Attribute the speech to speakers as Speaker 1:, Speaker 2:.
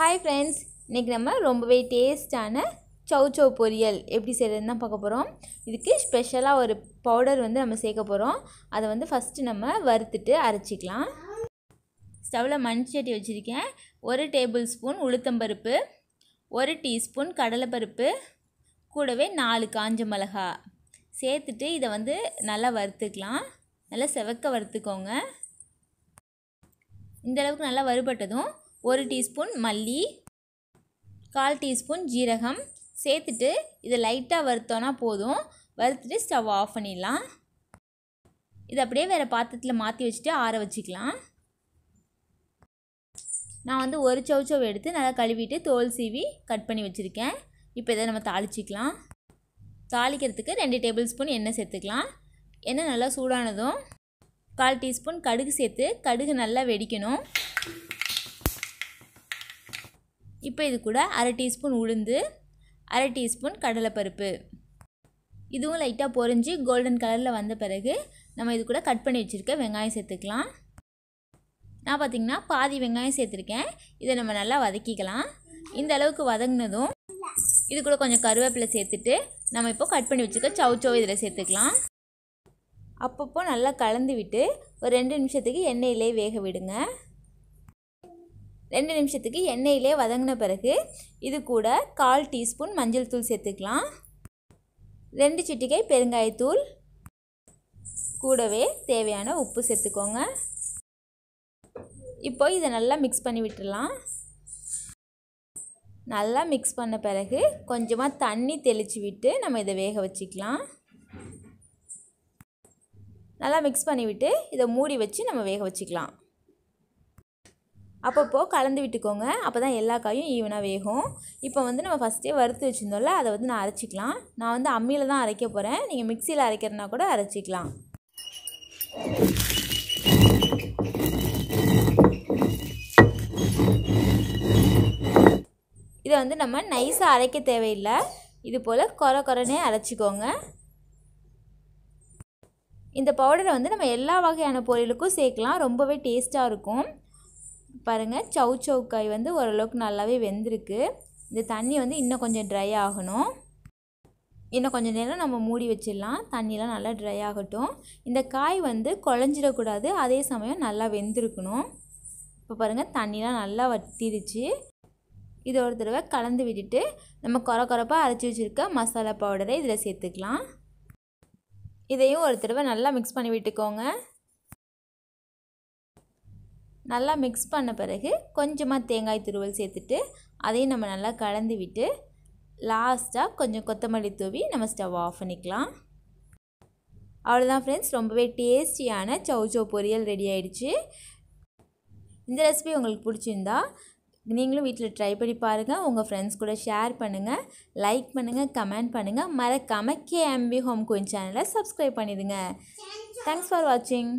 Speaker 1: hi friends இன்றைக்கி நம்ம ரொம்பவே டேஸ்ட்டான டேஸ்டான சௌச்சௌ பொரியல் எப்படி செய்கிறதுன்னு தான் பார்க்க போகிறோம் இதுக்கு ஸ்பெஷலாக ஒரு பவுடர் வந்து நம்ம சேர்க்க போகிறோம் அதை வந்து ஃபஸ்ட்டு நம்ம வறுத்துட்டு அரைச்சிக்கலாம் ஸ்டவ்வில் மண் சட்டி வச்சுருக்கேன் ஒரு டேபிள் ஸ்பூன் உளுத்தம்பருப்பு ஒரு டீஸ்பூன் கடலைப்பருப்பு கூடவே நாலு காஞ்ச மிளகா சேர்த்துட்டு இதை வந்து நல்லா வறுத்துக்கலாம் நல்லா செவக்க வறுத்துக்கோங்க இந்தளவுக்கு நல்லா வறுபட்டதும் ஒரு டீஸ்பூன் மல்லி கால் டீஸ்பூன் ஜீரகம் சேர்த்துட்டு இதை லைட்டாக வறுத்தோன்னா போதும் வறுத்துட்டு ஸ்டவ் ஆஃப் பண்ணிடலாம் இதை அப்படியே வேறு பாத்திரத்தில் மாற்றி வச்சுட்டு ஆற வச்சுக்கலாம் நான் வந்து ஒரு சவுச்சவ் எடுத்து நல்லா கழுவிட்டு தோல் சீவி கட் பண்ணி வச்சுருக்கேன் இப்போ இதை நம்ம தாளிச்சிக்கலாம் தாளிக்கிறதுக்கு ரெண்டு டேபிள் ஸ்பூன் எண்ணெய் சேர்த்துக்கலாம் எண்ணெய் நல்லா சூடானதும் கால் டீஸ்பூன் கடுகு சேர்த்து கடுகு நல்லா வெடிக்கணும் இப்போ இது கூட அரை டீஸ்பூன் உளுந்து அரை டீஸ்பூன் கடலைப்பருப்பு இதுவும் லைட்டாக பொறிஞ்சு கோல்டன் கலரில் வந்த பிறகு நம்ம இது கூட கட் பண்ணி வச்சுருக்க வெங்காயம் சேர்த்துக்கலாம் நான் பார்த்திங்கன்னா பாதி வெங்காயம் சேர்த்துருக்கேன் இதை நம்ம நல்லா வதக்கிக்கலாம் இந்த அளவுக்கு வதங்கினதும் இது கூட கொஞ்சம் கருவேப்பிலை சேர்த்துட்டு நம்ம இப்போ கட் பண்ணி வச்சுக்க சவ் இதில் சேர்த்துக்கலாம் அப்பப்போ நல்லா கலந்து விட்டு ஒரு ரெண்டு நிமிஷத்துக்கு எண்ணெயிலே வேக விடுங்க ரெண்டு நிமிஷத்துக்கு எண்ணெயிலே வதங்கின பிறகு இது கூட கால் டீஸ்பூன் மஞ்சள் தூள் சேர்த்துக்கலாம் ரெண்டு சிட்டிகை பெருங்காயத்தூள் கூடவே தேவையான உப்பு சேர்த்துக்கோங்க இப்போ இதை நல்லா மிக்ஸ் பண்ணி விட்டுடலாம் நல்லா மிக்ஸ் பண்ண பிறகு கொஞ்சமாக தண்ணி தெளித்து விட்டு நம்ம இதை வேக வச்சுக்கலாம் நல்லா மிக்ஸ் பண்ணிவிட்டு இதை மூடி வச்சு நம்ம வேக வச்சுக்கலாம் அப்பப்போ கலந்து விட்டுக்கோங்க அப்போ தான் எல்லா காயும் ஈவனாக வேகும் இப்போ வந்து நம்ம ஃபஸ்ட்டே வறுத்து வச்சுருந்தோம்ல அதை வந்து நான் அரைச்சிக்கலாம் நான் வந்து அம்மியில் தான் அரைக்க போகிறேன் நீங்கள் மிக்சியில் அரைக்கிறனா கூட அரைச்சிக்கலாம் இதை வந்து நம்ம நைஸாக அரைக்க தேவையில்லை இது போல் குறை குறைனே அரைச்சிக்கோங்க இந்த பவுடரை வந்து நம்ம எல்லா வகையான பொருளுக்கும் சேர்க்கலாம் ரொம்பவே டேஸ்ட்டாக இருக்கும் பாருங்கள் சவு சவுக்காய் வந்து ஓரளவுக்கு நல்லாவே வெந்திருக்கு இந்த தண்ணி வந்து இன்னும் கொஞ்சம் ட்ரை ஆகணும் இன்னும் கொஞ்சம் நேரம் நம்ம மூடி வச்சிடலாம் தண்ணியெலாம் நல்லா ட்ரை ஆகட்டும் இந்த காய் வந்து குழஞ்சிடக்கூடாது அதே சமயம் நல்லா வெந்திருக்கணும் இப்போ பாருங்கள் தண்ணிலாம் நல்லா வத்திருச்சு இதை ஒரு தடவை கலந்து விட்டுட்டு நம்ம குற குறப்பாக அரைச்சி வச்சுருக்க மசாலா பவுடரை இதில் சேர்த்துக்கலாம் இதையும் ஒரு தடவை நல்லா மிக்ஸ் பண்ணி விட்டுக்கோங்க நல்லா மிக்ஸ் பண்ண பிறகு கொஞ்சமாக தேங்காய் துருவல் சேர்த்துட்டு அதையும் நம்ம நல்லா கலந்து விட்டு லாஸ்ட்டாக கொஞ்சம் கொத்தமல்லி தூவி நம்ம ஸ்டவ் ஆஃப் பண்ணிக்கலாம் அவ்வளோதான் ஃப்ரெண்ட்ஸ் ரொம்பவே டேஸ்டியான சௌச்சோ பொரியல் ரெடி ஆகிடுச்சு இந்த ரெசிபி உங்களுக்கு பிடிச்சிருந்தா நீங்களும் வீட்டில் ட்ரை பண்ணி பாருங்கள் உங்கள் ஃப்ரெண்ட்ஸ் கூட ஷேர் பண்ணுங்கள் லைக் பண்ணுங்கள் கமெண்ட் பண்ணுங்கள் மறக்காமல் கேஎம்பி ஹோம் குயின் சேனலை சப்ஸ்கிரைப் பண்ணிடுங்க தேங்க்ஸ் ஃபார் வாட்சிங்